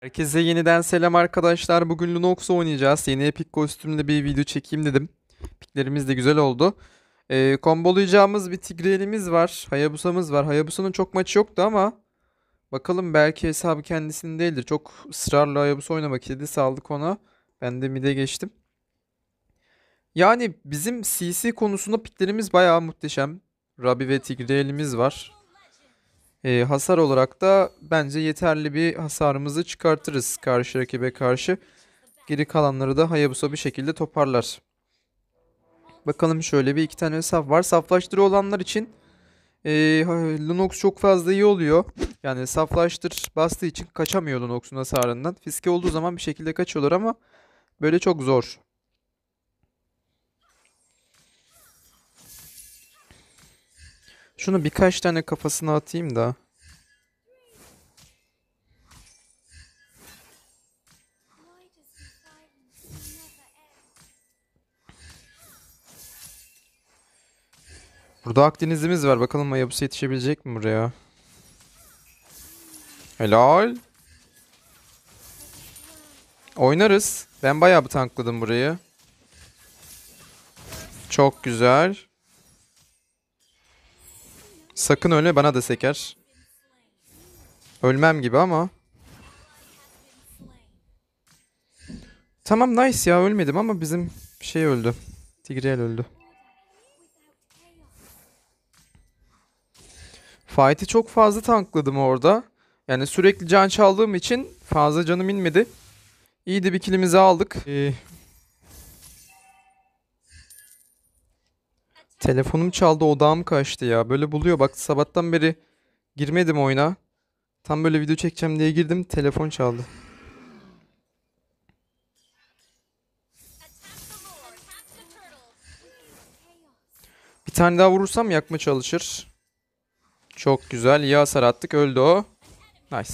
Herkese yeniden selam arkadaşlar. Bugün Lunox oynayacağız. Yeni epic kostümle bir video çekeyim dedim. Piklerimiz de güzel oldu. E, kombolayacağımız bir Tigreel'imiz var. Hayabusa'mız var. Hayabusa'nın çok maçı yoktu ama bakalım belki hesabı kendisinin değildir. Çok ısrarla Hayabusa oynamak istedi. Sağlık ona. Ben de mid'e geçtim. Yani bizim CC konusunda pitlerimiz bayağı muhteşem. Rabi ve Tigreal'imiz var. E, hasar olarak da bence yeterli bir hasarımızı çıkartırız karşı rakibe karşı. Geri kalanları da Hayabusa bir şekilde toparlar. Bakalım şöyle bir iki tane saf var. Saflaştırı olanlar için e, Lunox çok fazla iyi oluyor. Yani saflaştır bastığı için kaçamıyor Lunox'un hasarından. Fiske olduğu zaman bir şekilde kaçıyorlar ama böyle çok zor. Şunu birkaç tane kafasına atayım da. Burada Akdeniz'imiz var. Bakalım Mayabusa yetişebilecek mi buraya? Helal. Oynarız. Ben bayağı bir tankladım burayı. Çok güzel. Sakın ölme bana da seker. Ölmem gibi ama. Tamam nice ya ölmedim ama bizim şey öldü. Tigreal öldü. Fight'i çok fazla tankladım orada. Yani sürekli can çaldığım için fazla canım inmedi. İyi de bir kilimizi aldık. Ee, Telefonum çaldı odağım kaçtı ya. Böyle buluyor bak sabahtan beri girmedim oyuna. Tam böyle video çekeceğim diye girdim telefon çaldı. Bir tane daha vurursam yakma çalışır. Çok güzel. İyi hasar attık. Öldü o. Nice.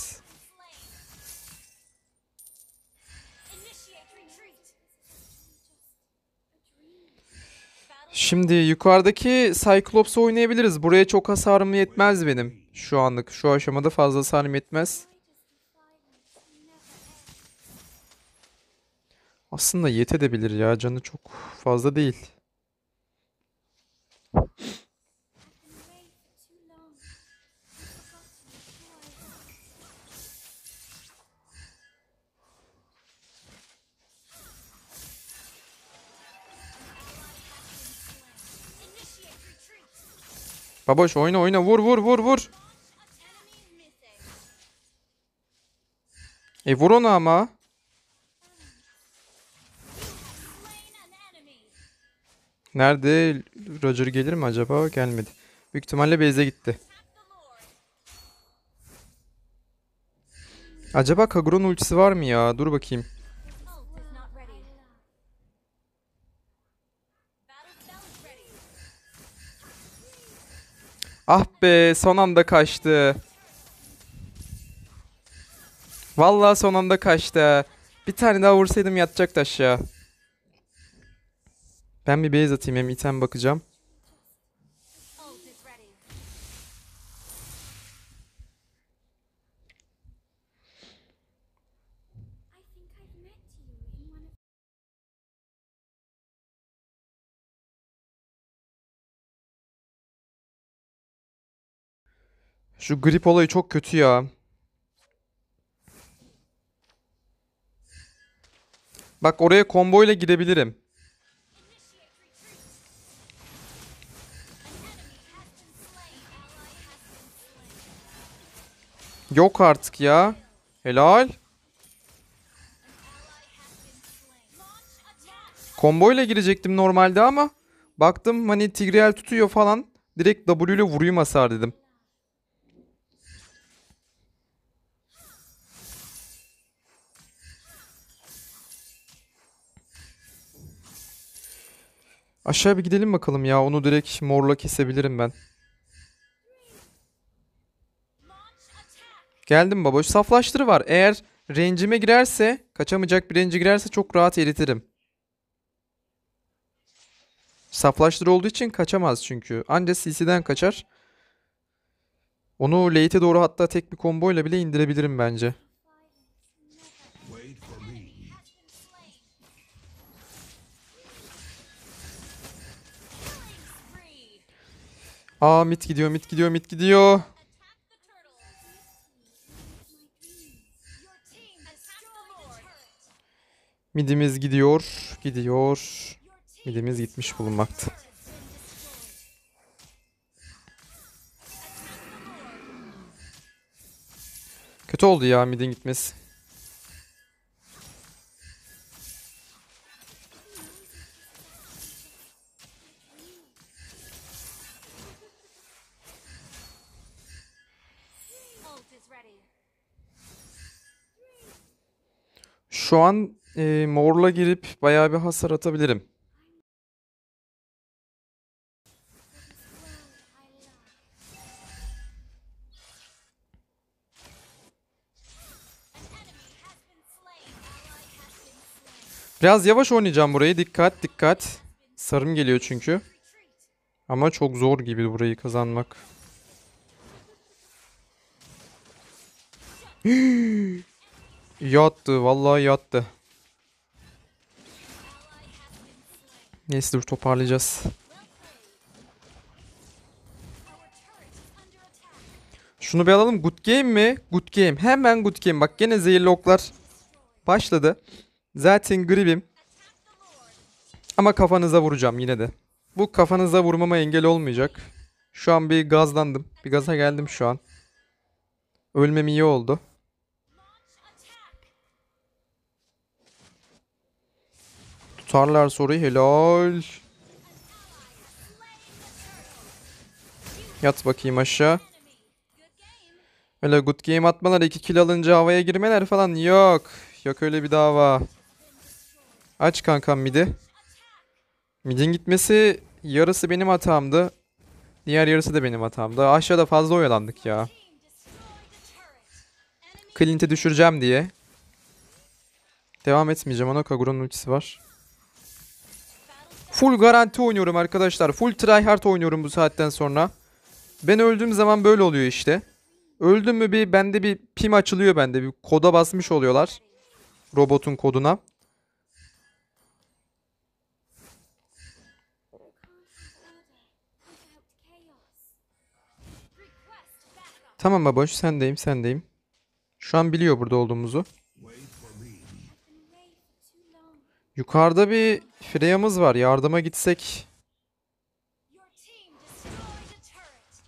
Şimdi yukarıdaki Cyclops'u oynayabiliriz. Buraya çok hasarım yetmez benim. Şu anlık. Şu aşamada fazla hasarım yetmez. Aslında yetebilir ya. Canı çok fazla değil. Baboş oyna oyna vur vur vur vur. E vur onu ama. Nerede Roger gelir mi acaba? Gelmedi. Büyük ihtimalle Beyze gitti. Acaba Kagura'nın ultisi var mı ya? Dur bakayım. Ah be son anda kaçtı. Vallahi son anda kaçtı. Bir tane daha vursaydım yatacaktı aşağı. Ben bir base atayım hem item bakacağım. Şu grip olayı çok kötü ya. Bak oraya combo ile gidebilirim. Yok artık ya. Helal. Combo ile girecektim normalde ama baktım hani Tigreal tutuyor falan. Direkt W ile vurayım hasar dedim. Aşağı bir gidelim bakalım ya. Onu direkt morla kesebilirim ben. Geldim baboş. Saflaştırı var. Eğer rencime girerse, kaçamayacak bir renci girerse çok rahat eritirim. Saflaştırı olduğu için kaçamaz çünkü. Anca CC'den kaçar. Onu late'e doğru hatta tek bir komboyla bile indirebilirim bence. Aa mit gidiyor mit gidiyor mit gidiyor. Midimiz gidiyor. Gidiyor. Midimiz gitmiş bulunmaktı. Kötü oldu ya midin gitmesi. Şu an e, morla girip bayağı bir hasar atabilirim. Biraz yavaş oynayacağım burayı. Dikkat dikkat. Sarım geliyor çünkü. Ama çok zor gibi burayı kazanmak. yattı vallahi yattı. Neyse dur toparlayacağız. Şunu bir alalım. Good game mi? Good game. Hemen good game. Bak gene zehirli oklar başladı. Zaten gribim. Ama kafanıza vuracağım yine de. Bu kafanıza vurmama engel olmayacak. Şu an bir gazlandım. Bir gaza geldim şu an. Ölmem iyi oldu. Tutarlar soruyu helal. Yat bakayım aşağı. Öyle good game atmalar, iki kill alınca havaya girmeler falan yok. Yok öyle bir dava. Aç kankam midi. Midin gitmesi yarısı benim hatamdı. Diğer yarısı da benim hatamdı. Aşağıda fazla oyalandık ya. Clint'i düşüreceğim diye. Devam etmeyeceğim. Ona Kaguro'nun ultisi var. Full garanti oynuyorum arkadaşlar. Full tryhard oynuyorum bu saatten sonra. Ben öldüğüm zaman böyle oluyor işte. Öldüm mü bir bende bir pim açılıyor bende. Bir koda basmış oluyorlar. Robotun koduna. Tamam baboş sendeyim sendeyim. Şu an biliyor burada olduğumuzu. Yukarıda bir Freya'mız var. Yardıma gitsek.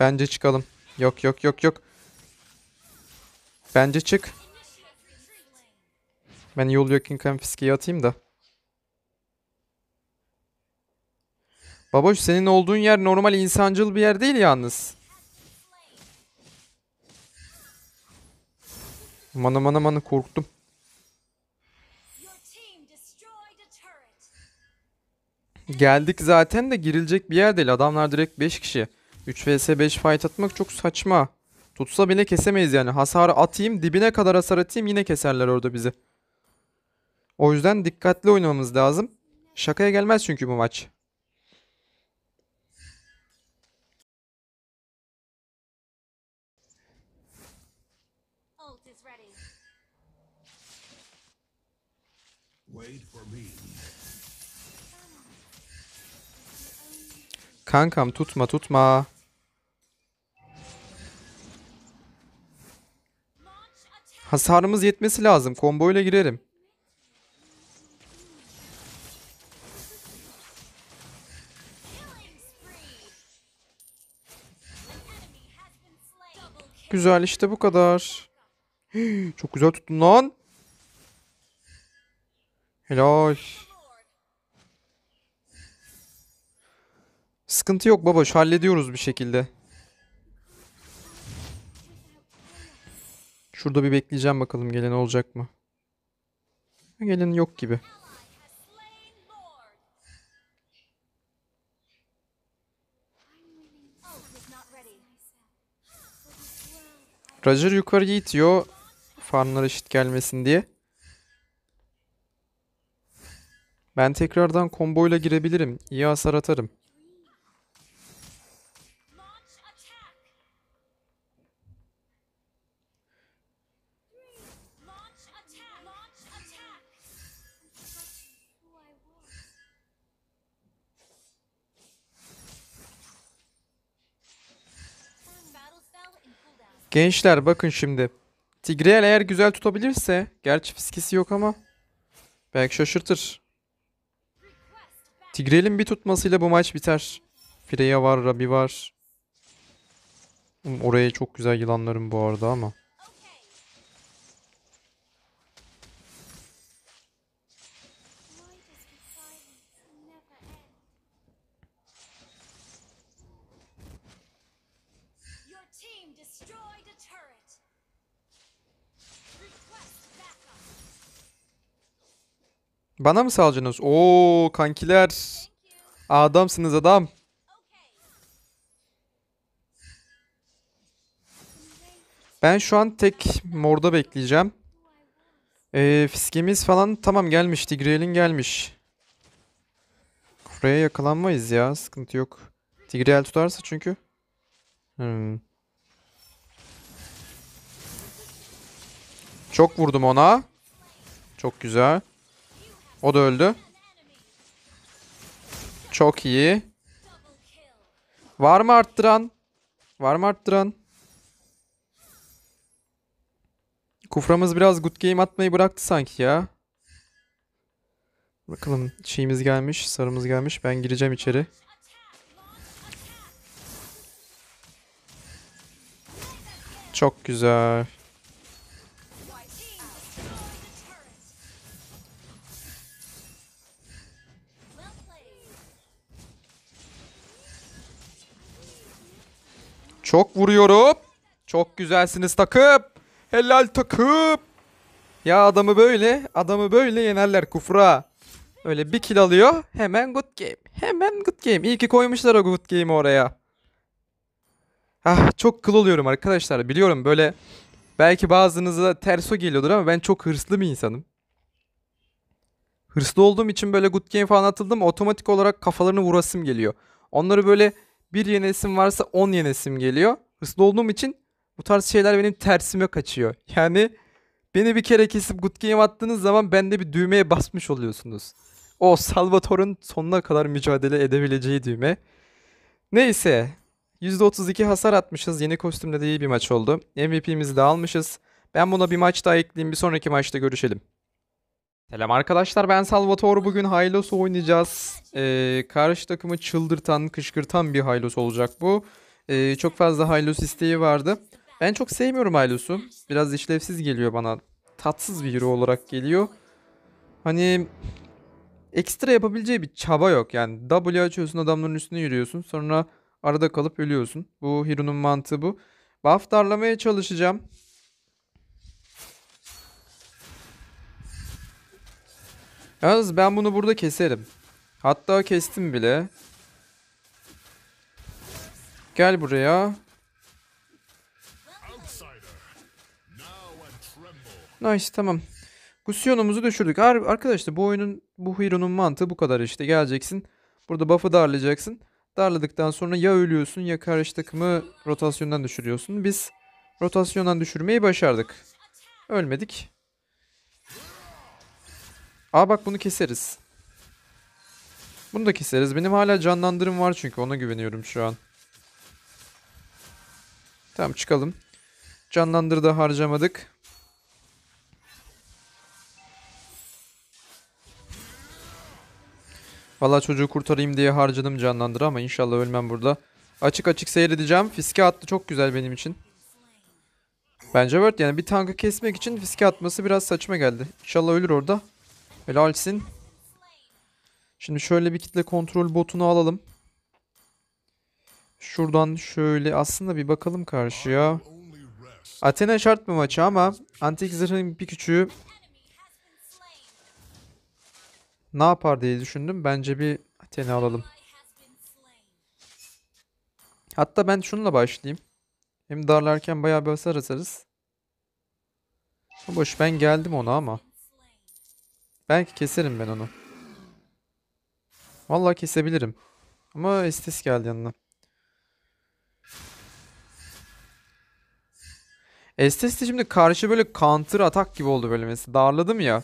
Bence çıkalım. Yok yok yok yok. Bence çık. Ben yol yakın konfiskeyi atayım da. Baboş senin olduğun yer normal insancıl bir yer değil yalnız. Mana mana mana korktum. Geldik zaten de girilecek bir yer değil. Adamlar direkt 5 kişi. 3 vs 5 fight atmak çok saçma. Tutsa bile kesemeyiz yani. Hasarı atayım dibine kadar hasar atayım yine keserler orada bizi. O yüzden dikkatli oynamamız lazım. Şakaya gelmez çünkü bu maç. Kankam tutma tutma. Hasarımız yetmesi lazım. Komboyla girerim. Güzel işte bu kadar. çok güzel tuttun lan. Helal. Sıkıntı yok baboş hallediyoruz bir şekilde. Şurada bir bekleyeceğim bakalım gelen olacak mı? Gelen yok gibi. Roger yukarıya itiyor. Farmlara eşit gelmesin diye. Ben tekrardan komboyla girebilirim. İyi hasar atarım. Gençler bakın şimdi. Tigreal eğer güzel tutabilirse. Gerçi fiskisi yok ama. Belki şaşırtır. Tigreal'in bir tutmasıyla bu maç biter. Freya var, Rabi var. Oraya çok güzel yılanlarım bu arada ama. Bana mı salacaksınız? Oo kankiler. Adamsınız adam. Ben şu an tek morda bekleyeceğim. Ee, fiskemiz falan tamam gelmiş. Tigreal'in gelmiş. Buraya yakalanmayız ya. Sıkıntı yok. Tigreal tutarsa çünkü. Hmm. Çok vurdum ona. Çok güzel. O da öldü. Çok iyi. Var mı arttıran? Var mı arttıran? Kuframız biraz good game atmayı bıraktı sanki ya. Bakalım çiğimiz gelmiş, sarımız gelmiş. Ben gireceğim içeri. Çok güzel. Çok vuruyorum. Çok güzelsiniz takım. Helal takım. Ya adamı böyle, adamı böyle yenerler kufra. Öyle bir kill alıyor. Hemen good game. Hemen good game. İyi ki koymuşlar o good game'i oraya. Ah çok kıl oluyorum arkadaşlar. Biliyorum böyle belki bazınıza terso geliyordur ama ben çok hırslı bir insanım. Hırslı olduğum için böyle good game falan atıldım otomatik olarak kafalarını vurasım geliyor. Onları böyle bir yenesim varsa 10 yenesim geliyor. Hızlı olduğum için bu tarz şeyler benim tersime kaçıyor. Yani beni bir kere kesip good game attığınız zaman ben de bir düğmeye basmış oluyorsunuz. O Salvatore'un sonuna kadar mücadele edebileceği düğme. Neyse. %32 hasar atmışız. Yeni kostümle de iyi bir maç oldu. MVP'mizi de almışız. Ben buna bir maç daha ekleyeyim. Bir sonraki maçta görüşelim. Selam arkadaşlar ben Salvatore bugün Hylos oynayacağız. Ee, karşı takımı çıldırtan, kışkırtan bir Hylos olacak bu. Ee, çok fazla Hylos isteği vardı. Ben çok sevmiyorum Hylos'u. Biraz işlevsiz geliyor bana. Tatsız bir hero olarak geliyor. Hani ekstra yapabileceği bir çaba yok. Yani W açıyorsun adamların üstüne yürüyorsun. Sonra arada kalıp ölüyorsun. Bu hero'nun mantığı bu. Buff darlamaya çalışacağım. Yalnız ben bunu burada keserim. Hatta kestim bile. Gel buraya. Nice tamam. Gusionumuzu düşürdük. Arkadaşlar bu oyunun bu hero'nun mantığı bu kadar işte. Geleceksin. Burada buff'ı darlayacaksın. Darladıktan sonra ya ölüyorsun ya karşı takımı rotasyondan düşürüyorsun. Biz rotasyondan düşürmeyi başardık. Ölmedik. Aa bak bunu keseriz. Bunu da keseriz. Benim hala canlandırım var çünkü ona güveniyorum şu an. Tamam çıkalım. Canlandır da harcamadık. Valla çocuğu kurtarayım diye harcadım canlandır ama inşallah ölmem burada. Açık açık seyredeceğim. Fiske attı çok güzel benim için. Bence Word yani bir tankı kesmek için fiske atması biraz saçma geldi. İnşallah ölür orada. Helalsin. Şimdi şöyle bir kitle kontrol botunu alalım. Şuradan şöyle aslında bir bakalım karşıya. Athena şart mı maçı ama antik zırhın bir küçüğü ne yapar diye düşündüm. Bence bir Athena alalım. Hatta ben şununla başlayayım. Hem darlarken bayağı bir hasar atarız. Boş ben geldim ona ama. Belki keserim ben onu. Vallahi kesebilirim. Ama Estes geldi yanına. Estes de şimdi karşı böyle counter atak gibi oldu böyle mesela. Darladım ya.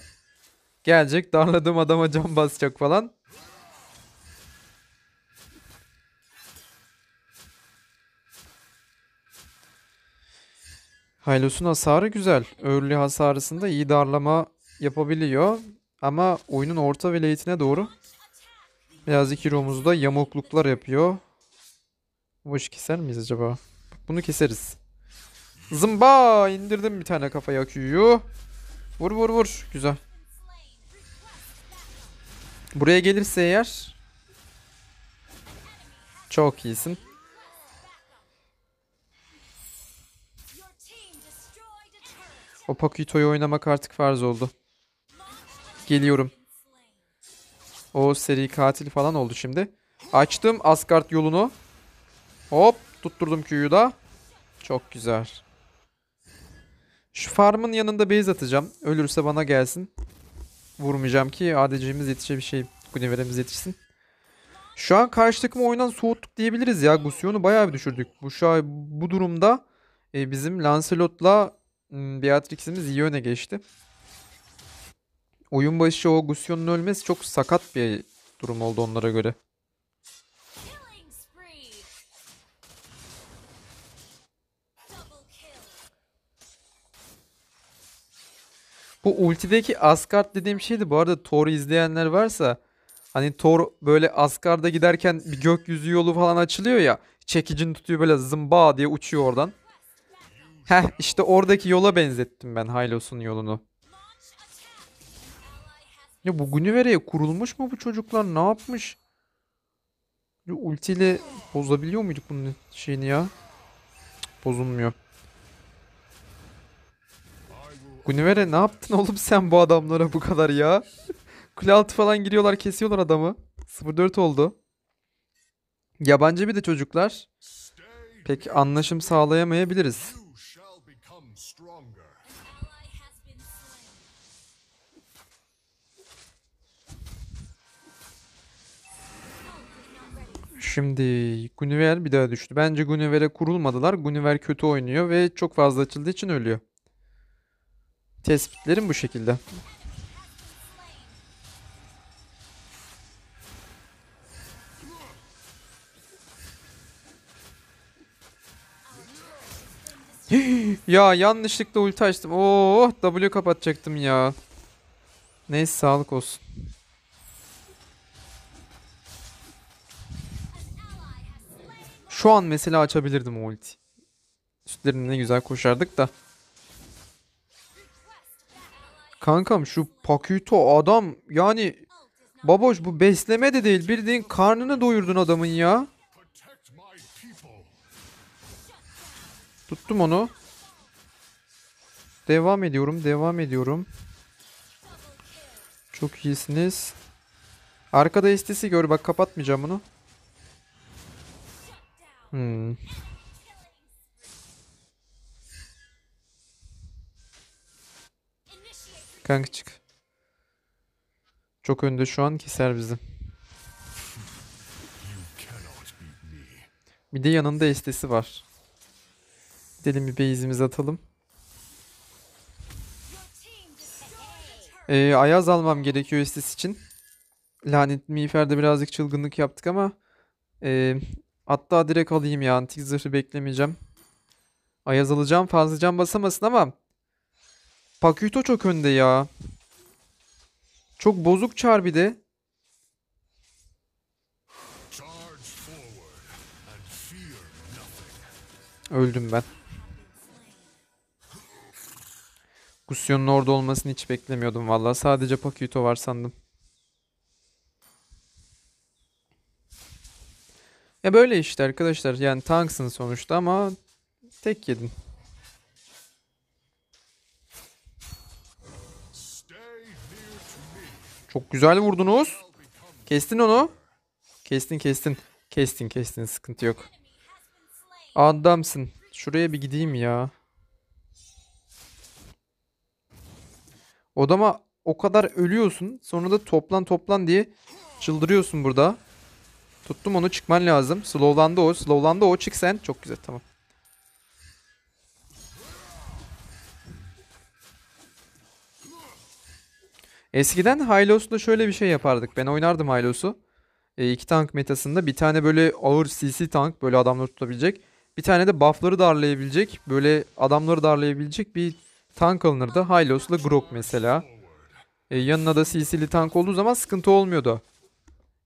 Gelecek darladığım adama can basacak falan. Haylos'un hasarı güzel. Early hasarısında iyi darlama yapabiliyor. Ama oyunun orta ve late'ine doğru birazcık hero'muz da yamukluklar yapıyor. Bu işi keser miyiz acaba? Bunu keseriz. Zımba! indirdim bir tane kafaya aküyü. Vur vur vur. Güzel. Buraya gelirse eğer çok iyisin. O Pakito'yu oynamak artık farz oldu. Geliyorum. O seri katil falan oldu şimdi. Açtım Asgard yolunu. Hop tutturdum Q'yu da. Çok güzel. Şu farmın yanında base atacağım. Ölürse bana gelsin. Vurmayacağım ki ADC'miz yetişe bir şey. Guinevere'miz yetişsin. Şu an karşı takımı oyundan soğuttuk diyebiliriz ya. Gusion'u bayağı bir düşürdük. Bu, şu an, bu durumda e, bizim Lancelot'la Beatrix'imiz iyi öne geçti oyun başı o Gusion'un ölmesi çok sakat bir durum oldu onlara göre. Bu ultideki Asgard dediğim şeydi. Bu arada Thor izleyenler varsa hani Thor böyle Asgard'a giderken bir gökyüzü yolu falan açılıyor ya. Çekicini tutuyor böyle zımba diye uçuyor oradan. Heh işte oradaki yola benzettim ben Hylos'un yolunu. Ya bu Guinevere'ye kurulmuş mu bu çocuklar? Ne yapmış? Ya ultiyle bozabiliyor muyduk bunun şeyini ya? Cık, bozulmuyor. Gunivere ne yaptın oğlum sen bu adamlara bu kadar ya? Kule altı falan giriyorlar kesiyorlar adamı. 0-4 oldu. Yabancı bir de çocuklar. Pek anlaşım sağlayamayabiliriz. Şimdi Guniver bir daha düştü. Bence Guniver'e kurulmadılar. Guniver kötü oynuyor ve çok fazla açıldığı için ölüyor. Tespitlerim bu şekilde. ya yanlışlıkla ulti açtım. Oo, W kapatacaktım ya. Neyse sağlık olsun. Şu an mesela açabilirdim o ulti. Üstlerine güzel koşardık da. Kankam şu Pakuto adam yani baboş bu besleme de değil bildiğin karnını doyurdun adamın ya. Tuttum onu. Devam ediyorum devam ediyorum. Çok iyisiniz. Arkada istisi gör bak kapatmayacağım onu. Hmm. Kanka çık. Çok önde şu an keser bizi. Bir de yanında estesi var. Gidelim bir base'imizi atalım. Ee, ayaz almam gerekiyor estes için. Lanet Miğfer'de birazcık çılgınlık yaptık ama e, Hatta direkt alayım ya. Antik zırhı beklemeyeceğim. Ayaz alacağım. Fazla basamasın ama Pakuito çok önde ya. Çok bozuk çar bir de. Öldüm ben. Gusion'un orada olmasını hiç beklemiyordum valla. Sadece Pakuito var sandım. Ya böyle işte arkadaşlar. Yani tanksın sonuçta ama tek yedin. Çok güzel vurdunuz. Kestin onu. Kestin kestin. Kestin kestin sıkıntı yok. Adamsın. Şuraya bir gideyim ya. Odama o kadar ölüyorsun. Sonra da toplan toplan diye çıldırıyorsun burada. Tuttum onu çıkman lazım. Slowlandı o. Slowlandı o. Çık sen. Çok güzel tamam. Eskiden Hylos'la şöyle bir şey yapardık. Ben oynardım Hylos'u. E, iki tank metasında bir tane böyle ağır CC tank böyle adamları tutabilecek. Bir tane de buff'ları darlayabilecek. Böyle adamları darlayabilecek bir tank alınırdı. Hylos'la Grok mesela. E, yanına da CC'li tank olduğu zaman sıkıntı olmuyordu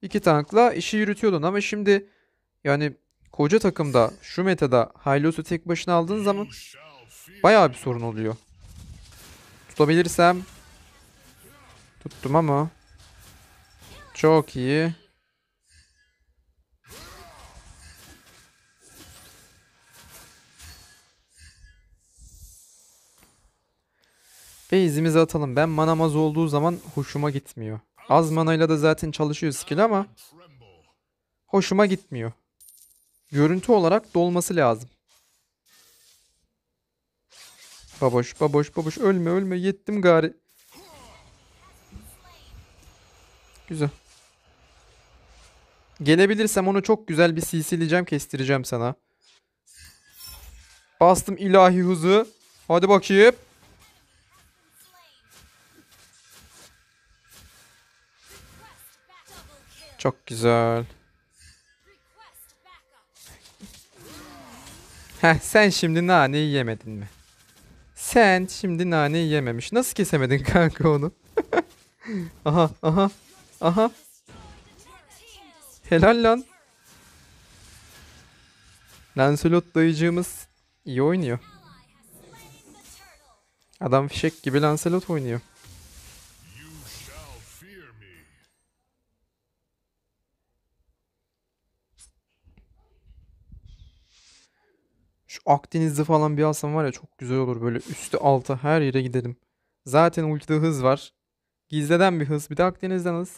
iki tankla işi yürütüyordun ama şimdi yani koca takımda şu metada Hylios'u tek başına aldığın zaman bayağı bir sorun oluyor. Tutabilirsem tuttum ama çok iyi. Ve izimizi atalım. Ben manamaz olduğu zaman hoşuma gitmiyor. Az manayla da zaten çalışıyor skill ama hoşuma gitmiyor. Görüntü olarak dolması lazım. Baboş baboş baboş ölme ölme yettim gari. Güzel. Gelebilirsem onu çok güzel bir CC'leyeceğim kestireceğim sana. Bastım ilahi huzu. Hadi bakayım. Çok güzel. Heh, sen şimdi naneyi yemedin mi? Sen şimdi naneyi yememiş. Nasıl kesemedin kanka onu? aha aha aha. Helal lan. Lancelot dayıcığımız iyi oynuyor. Adam fişek gibi Lancelot oynuyor. Şu Akdeniz'de falan bir alsam var ya çok güzel olur. Böyle üstü alta her yere gidelim. Zaten ultide hız var. Gizleden bir hız bir de Akdeniz'den hız.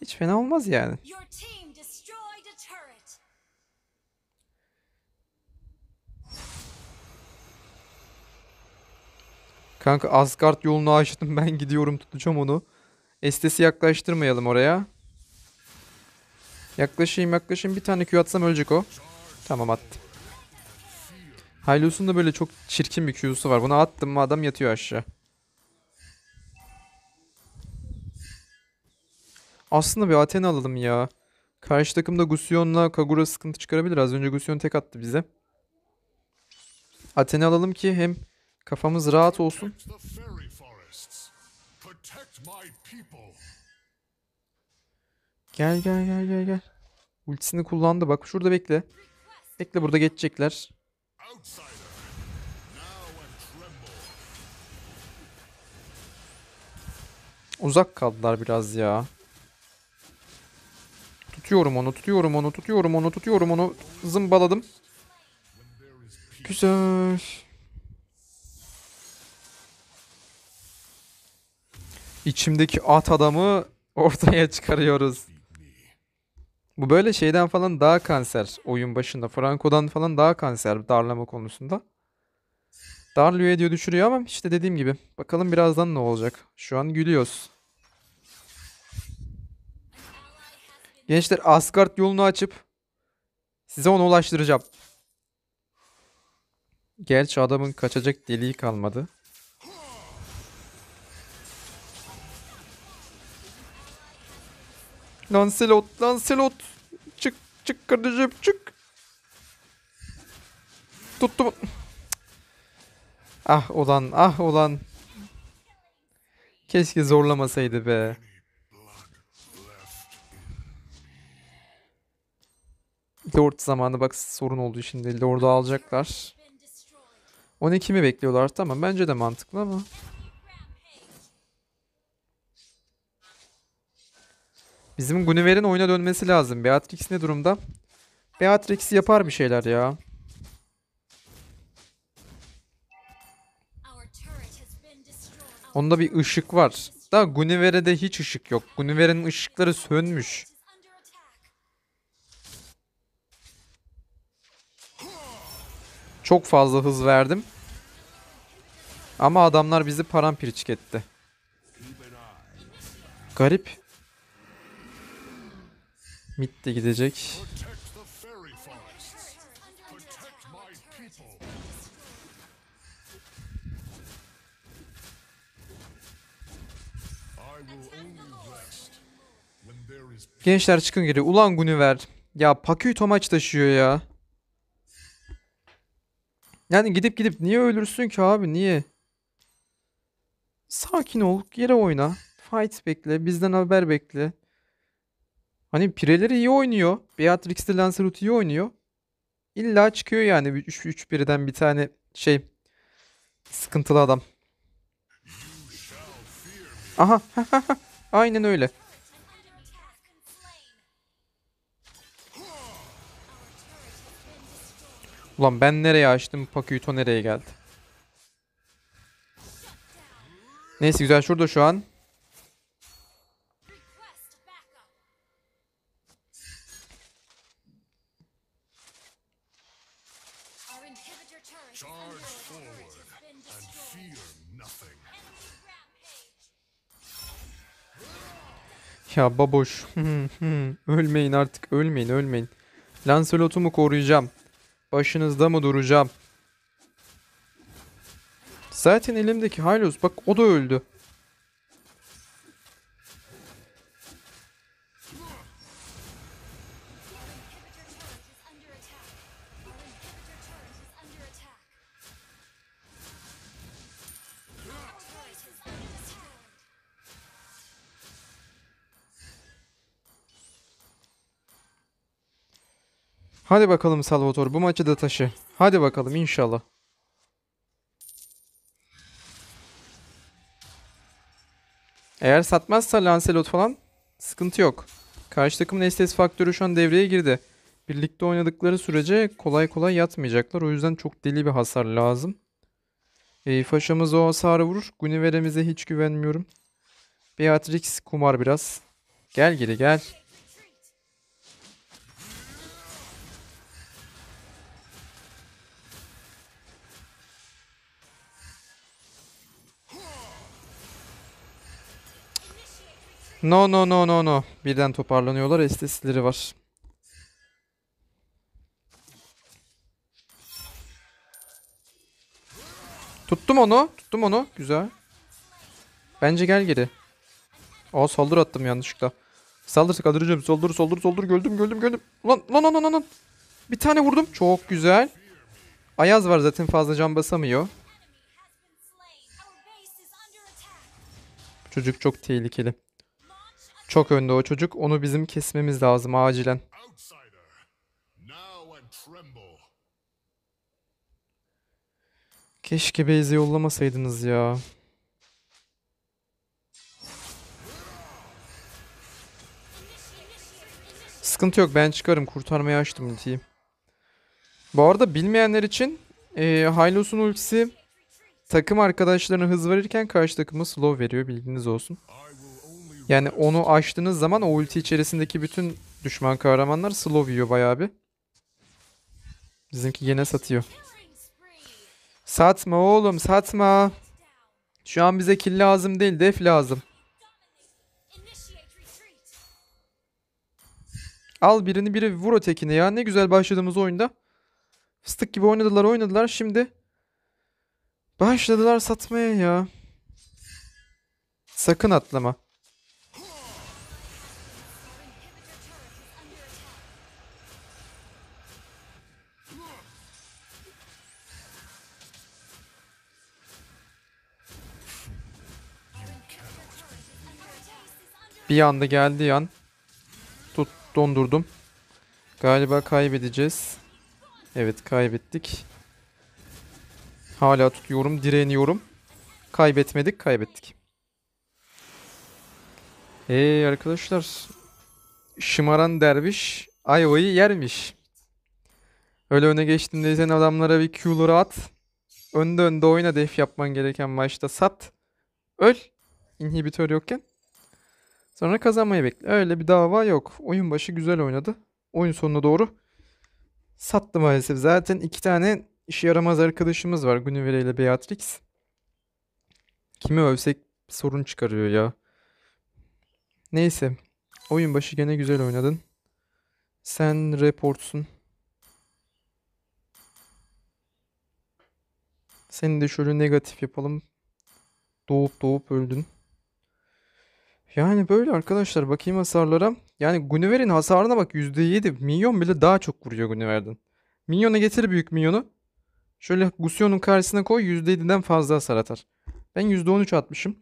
Hiç fena olmaz yani. Kanka Asgard yolunu açtım ben gidiyorum tutacağım onu. Estes'i yaklaştırmayalım oraya. Yaklaşayım yaklaşayım bir tane Q atsam ölecek o. Tamam attım. Hylus'un da böyle çok çirkin bir Q'su var. Bunu attım mı adam yatıyor aşağı. Aslında bir Athena alalım ya. Karşı takımda Gusion'la Kagura sıkıntı çıkarabilir. Az önce Gusion tek attı bize. Athena alalım ki hem kafamız rahat olsun. Gel gel gel gel gel. Ultisini kullandı. Bak şurada bekle. Bekle burada geçecekler outsider. Now and tremble. Uzak kaldılar biraz ya. Tutuyorum onu, tutuyorum onu, tutuyorum onu, tutuyorum onu. Zımbaladım. Güzel. İçimdeki at adamı ortaya çıkarıyoruz. Bu böyle şeyden falan daha kanser oyun başında. Franco'dan falan daha kanser darlama konusunda. Darlıyor ediyor düşürüyor ama işte dediğim gibi. Bakalım birazdan ne olacak. Şu an gülüyoruz. Gençler Asgard yolunu açıp size onu ulaştıracağım. Gerçi adamın kaçacak deliği kalmadı. Lancelot, Lancelot. Çık, çık kardeşim, çık. Tuttum. Ah olan, ah olan. Keşke zorlamasaydı be. Lord zamanı bak sorun oldu şimdi. Lord'u alacaklar. 12 mi bekliyorlar? Tamam bence de mantıklı ama. Bizim Guniver'in oyuna dönmesi lazım. Beatrix ne durumda? Beatrix yapar bir şeyler ya. Onda bir ışık var. Da Guinevere'de hiç ışık yok. Guniver'in ışıkları sönmüş. Çok fazla hız verdim. Ama adamlar bizi paramparçık etti. Garip. Mid de gidecek. Gençler çıkın geri. Ulan Guniver. Ya Paküy Tomaç taşıyor ya. Yani gidip gidip niye ölürsün ki abi niye? Sakin ol. Yere oyna. Fight bekle. Bizden haber bekle. Hani Pireleri iyi oynuyor. Beatrix de Lancelot iyi oynuyor. İlla çıkıyor yani 3-1'den bir tane şey sıkıntılı adam. Aha. Aynen öyle. Ulan ben nereye açtım? Pakuyuto nereye geldi? Neyse güzel şurada şu an. ya baboş. ölmeyin artık ölmeyin ölmeyin. mu koruyacağım. Başınızda mı duracağım? Zaten elimdeki Hylos bak o da öldü. Hadi bakalım Salvatore bu maçı da taşı. Hadi bakalım inşallah. Eğer satmazsa Lancelot falan sıkıntı yok. Karşı takımın estes faktörü şu an devreye girdi. Birlikte oynadıkları sürece kolay kolay yatmayacaklar. O yüzden çok deli bir hasar lazım. faşamız o hasarı vurur. Guniverimize hiç güvenmiyorum. Beatrix kumar biraz. Gel geri gel. No no no no no. Birden toparlanıyorlar. Estesileri var. Tuttum onu. Tuttum onu. Güzel. Bence gel geri. Aa saldırı attım yanlışlıkla. Saldır kaldıracağım. Saldır saldır saldır. Göldüm göldüm göldüm. Lan lan lan lan lan. Bir tane vurdum. Çok güzel. Ayaz var zaten fazla can basamıyor. Çocuk çok tehlikeli. Çok önde o çocuk. Onu bizim kesmemiz lazım acilen. Keşke Beyzi yollamasaydınız ya. Sıkıntı yok ben çıkarım. Kurtarmaya açtım ultiyi. Bu arada bilmeyenler için e, Hylos'un ultisi takım arkadaşlarına hız verirken karşı takıma slow veriyor bilginiz olsun. Yani onu açtığınız zaman o ulti içerisindeki bütün düşman kahramanlar slow yiyor bayağı bir. Bizimki yine satıyor. Satma oğlum satma. Şu an bize kill lazım değil def lazım. Al birini biri vur ötekini ya. Ne güzel başladığımız oyunda. Fıstık gibi oynadılar oynadılar. Şimdi başladılar satmaya ya. Sakın atlama. bir anda geldi yan, tut, dondurdum. Galiba kaybedeceğiz. Evet kaybettik. Hala tutuyorum, direniyorum. Kaybetmedik, kaybettik. Eee arkadaşlar. Şımaran derviş Ayva'yı yermiş. Öyle öne geçtiğinde sen adamlara bir Q'ları at. Önde önde oyna def yapman gereken maçta sat. Öl. İnhibitör yokken. Sonra kazanmayı bekle. Öyle bir dava yok. Oyun başı güzel oynadı. Oyun sonuna doğru sattı maalesef. Zaten iki tane işe yaramaz arkadaşımız var. Guinevere ile Beatrix. Kimi övsek sorun çıkarıyor ya. Neyse. Oyun başı gene güzel oynadın. Sen reportsun. Seni de şöyle negatif yapalım. Doğup doğup öldün. Yani böyle arkadaşlar bakayım hasarlara. Yani Guniver'in hasarına bak %7. Minyon bile daha çok vuruyor Guniver'den Minyonu getir büyük minyonu. Şöyle Gusion'un karşısına koy %7'den fazla hasar atar. Ben %13 atmışım.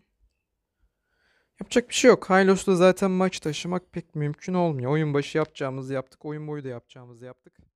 Yapacak bir şey yok. Hylos'la zaten maç taşımak pek mümkün olmuyor. Oyun başı yapacağımızı yaptık. Oyun boyu da yapacağımızı yaptık.